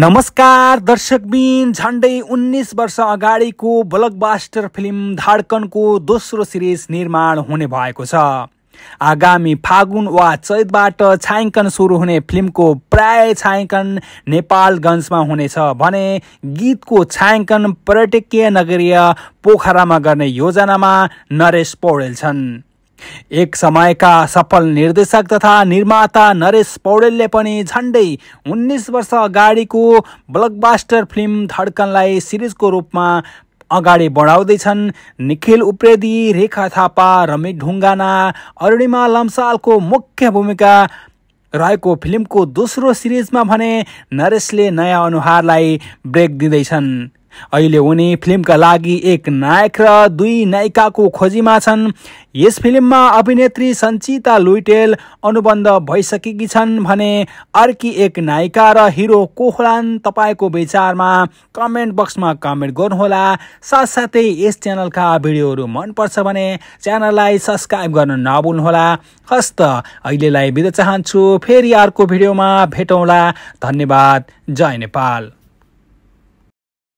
नमस्कार दर्शकबिन झन्डै उन्नाइस वर्ष अगाडिको ब्लकबास्टर फिल्म धाडकनको दोस्रो सिरिज निर्माण हुने भएको छ आगामी फागुन वा चैतबाट छायाङ्कन सुरु हुने फिल्मको प्राय छायाङ्कन नेपालगञ्जमा हुनेछ भने गीतको छायाङ्कन पर्यटकीय नगरीय पोखरामा गर्ने योजनामा नरेश पौडेल छन् एक समयका सफल निर्देशक तथा निर्माता नरेश पौडेलले पनि झन्डै उन्नाइस वर्ष अगाडिको ब्लकबास्टर फिल्म धड्कनलाई सिरिजको रूपमा अगाडि बढाउँदैछन् निखिल उप्रेदी रेखा थापा रमित ढुङ्गाना अरुणिमा लम्सालको मुख्य भूमिका रहेको फिल्मको दोस्रो सिरिजमा भने नरेशले नयाँ अनुहारलाई ब्रेक दिँदैछन् अहिले उनी फिल्मका लागि एक नायक र दुई नायिकाको खोजीमा छन् यस फिल्ममा अभिनेत्री सञ्चिता लुइटेल अनुबन्ध भइसकेकी छन् भने अर्की एक नायिका र हिरो को होलान् तपाईँको विचारमा कमेन्ट बक्समा कमेन्ट गर्नुहोला साथसाथै यस च्यानलका भिडियोहरू मनपर्छ भने च्यानललाई सब्सक्राइब गर्न नभुल्नुहोला हस्त अहिलेलाई बिदा चाहन्छु फेरि अर्को भिडियोमा भेटौँला धन्यवाद जय नेपाल